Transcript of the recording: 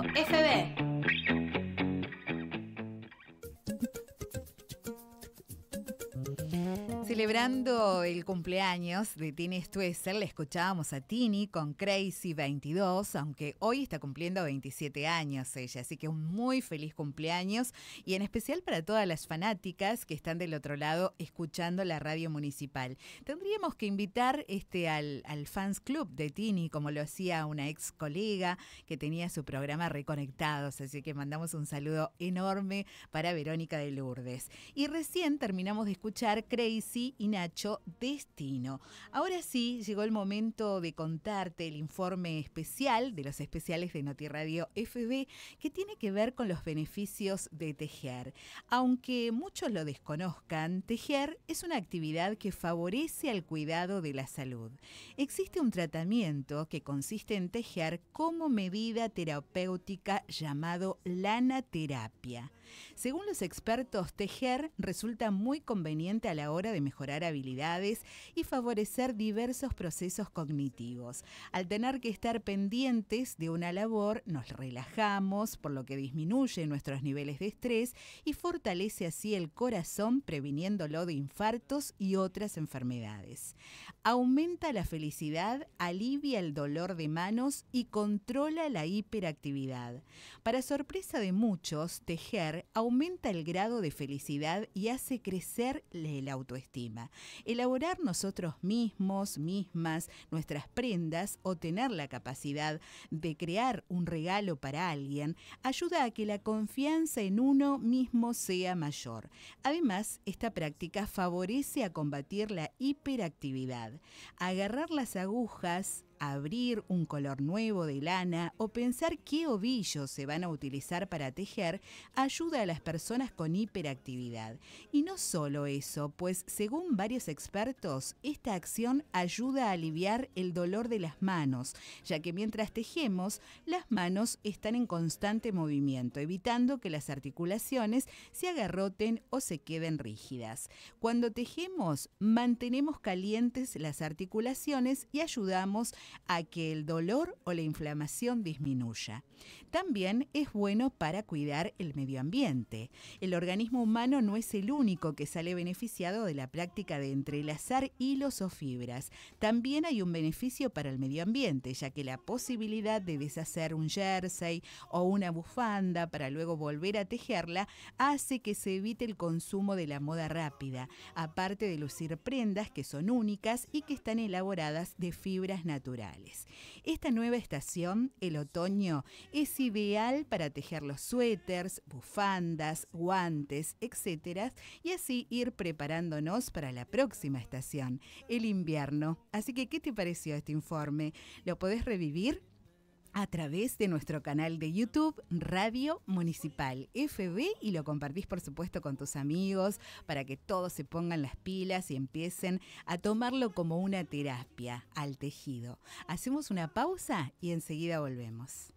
FB. Celebrando el cumpleaños de Tini Stuesser, le escuchábamos a Tini con Crazy 22, aunque hoy está cumpliendo 27 años ella, así que un muy feliz cumpleaños y en especial para todas las fanáticas que están del otro lado escuchando la radio municipal. Tendríamos que invitar este, al, al fans club de Tini, como lo hacía una ex colega que tenía su programa Reconectados, así que mandamos un saludo enorme para Verónica de Lourdes. Y recién terminamos de escuchar Crazy y Nacho Destino. Ahora sí, llegó el momento de contarte el informe especial de los especiales de Notiradio FB que tiene que ver con los beneficios de tejer. Aunque muchos lo desconozcan, tejer es una actividad que favorece al cuidado de la salud. Existe un tratamiento que consiste en tejer como medida terapéutica llamado lana terapia. Según los expertos, tejer resulta muy conveniente a la hora de mejorar habilidades y favorecer diversos procesos cognitivos. Al tener que estar pendientes de una labor, nos relajamos, por lo que disminuye nuestros niveles de estrés y fortalece así el corazón previniéndolo de infartos y otras enfermedades. Aumenta la felicidad, alivia el dolor de manos y controla la hiperactividad. Para sorpresa de muchos, tejer aumenta el grado de felicidad y hace crecer la autoestima. Elaborar nosotros mismos, mismas, nuestras prendas o tener la capacidad de crear un regalo para alguien ayuda a que la confianza en uno mismo sea mayor. Además, esta práctica favorece a combatir la hiperactividad. Agarrar las agujas, abrir un color nuevo de lana o pensar qué ovillos se van a utilizar para tejer ayuda a las personas con hiperactividad. Y no solo eso, pues según varios expertos, esta acción ayuda a aliviar el dolor de las manos, ya que mientras tejemos, las manos están en constante movimiento, evitando que las articulaciones se agarroten o se queden rígidas. Cuando tejemos, mantenemos calientes las articulaciones y ayudamos a que el dolor o la inflamación disminuya. También es bueno para cuidar el medio ambiente. El organismo humano no es el único que sale beneficiado de la práctica de entrelazar hilos o fibras. También hay un beneficio para el medio ambiente, ya que la posibilidad de deshacer un jersey o una bufanda para luego volver a tejerla hace que se evite el consumo de la moda rápida, aparte de lucir prendas que son únicas y que están elaboradas de fibras naturales. Esta nueva estación, el otoño, es ideal para tejer los suéteres, bufandas, guantes, etc. y así ir preparándonos para la próxima estación, el invierno. Así que, ¿qué te pareció este informe? ¿Lo podés revivir? a través de nuestro canal de YouTube Radio Municipal FB y lo compartís por supuesto con tus amigos para que todos se pongan las pilas y empiecen a tomarlo como una terapia al tejido. Hacemos una pausa y enseguida volvemos.